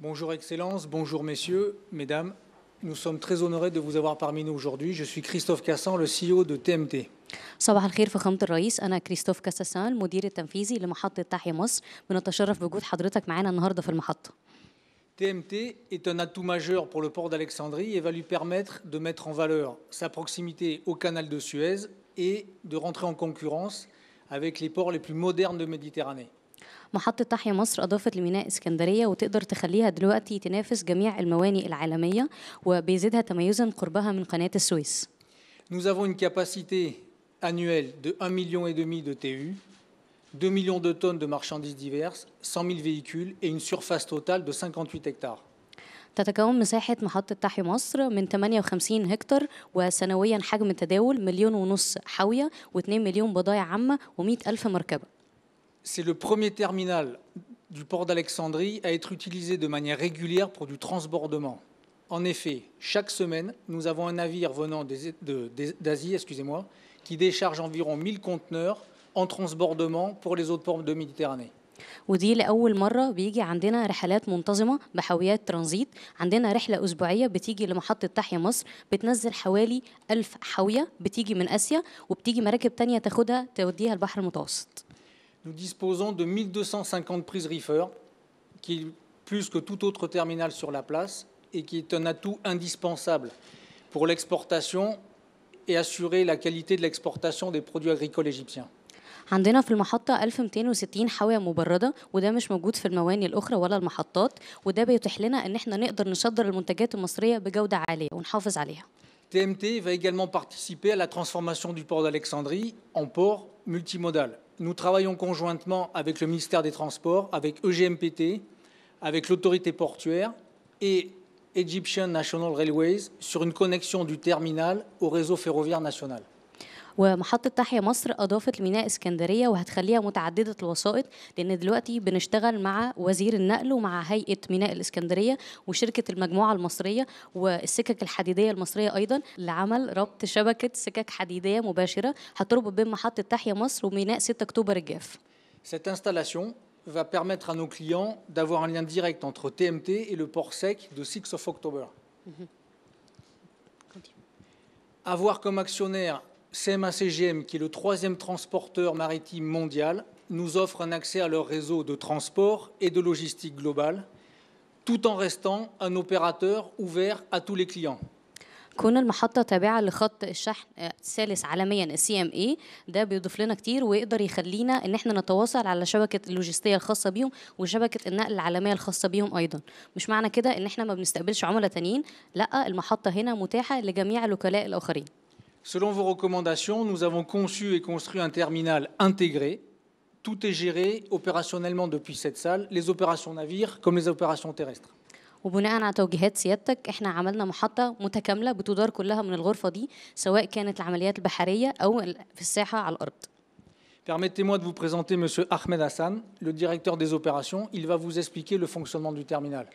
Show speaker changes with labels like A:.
A: Bonjour Excellence, bonjour Messieurs, Mesdames. Nous sommes très honorés de vous avoir parmi nous aujourd'hui. Je suis Christophe Cassan, le CEO de TMT. Eh, TMT est un atout majeur pour le port d'Alexandrie et va lui permettre de mettre en valeur sa proximité au canal de Suez et de rentrer en concurrence avec les ports les plus modernes de Méditerranée. Nous avons une capacité annuelle de 1,5 million et demi de TU, 2 millions de tonnes de marchandises diverses, 100 000 véhicules et une surface totale de 58 hectares. C'est le premier terminal du port d'Alexandrie à être utilisé de manière régulière pour du transbordement. En effet, chaque semaine, nous avons un navire venant e- d'Asie excusez-moi, qui décharge environ 1000 conteneurs en transbordement pour les autres ports de Méditerranée.
B: ودي لأول مرة بيجي عندنا رحلات منتظمة بحاويات ترانزيت عندنا رحلة أسبوعية بتيجي لمحطة تحيا مصر بتنزل حوالي ألف حاوية بتيجي من آسيا وبتيجي مراكب تانية تاخدها توديها البحر المتوسط
A: Nous disposons de 1250 prises reefer, qui est plus que tout autre terminal sur la place et qui est un atout indispensable pour l'exportation et assurer la qualité de l'exportation des produits agricoles égyptiens.
B: عندنا في المحطة 1260 حاوية مبردة وده مش موجود في المواني الأخرى ولا المحطات وده بيتيح لنا إن احنا نقدر نصدر المنتجات المصرية بجودة عالية ونحافظ عليها
A: TMT va également participer à la transformation du port d'Alexandrie en port multimodal. Nous travaillons conjointement avec le ministère des Transports, avec EGMPT, avec l'autorité portuaire et Egyptian National Railways sur une connexion du terminal au réseau ferroviaire national.
B: ومحطة تحيا مصر أضافت لميناء اسكندرية وهتخليها متعددة الوسائط لأن دلوقتي بنشتغل مع وزير النقل ومع هيئة ميناء الاسكندرية وشركة المجموعة المصرية والسكك الحديدية المصرية أيضا لعمل ربط شبكة سكك حديدية مباشرة هتربط بين محطة تحيا مصر وميناء 6 أكتوبر الجاف.
A: Cette installation va permettre à nos clients d'avoir un lien direct entre TMT et le port sec de 6 of October. Avoir mhm. comme actionnaire CMACGM, qui est le troisième transporteur maritime mondial, nous offre un accès à leur réseau de transport et de logistique globale, tout en restant un opérateur ouvert à tous les clients.
B: كون المحطة تابعة لخط الشحن الثالث عالميا السي ام اي ده بيضيف لنا كتير ويقدر يخلينا ان احنا نتواصل على شبكة اللوجستية الخاصة بيهم وشبكة النقل العالمية الخاصة بيهم ايضا مش معنى كده ان احنا ما بنستقبلش عملاء تانيين لا المحطة هنا متاحة لجميع الوكلاء الاخرين
A: Selon vos recommandations, nous avons conçu et construit un terminal intégré. Tout est géré opérationnellement depuis cette salle, les opérations navires comme les opérations terrestres. Permettez-moi de vous présenter M. Ahmed Hassan, le directeur des opérations. Il va vous expliquer le fonctionnement du terminal.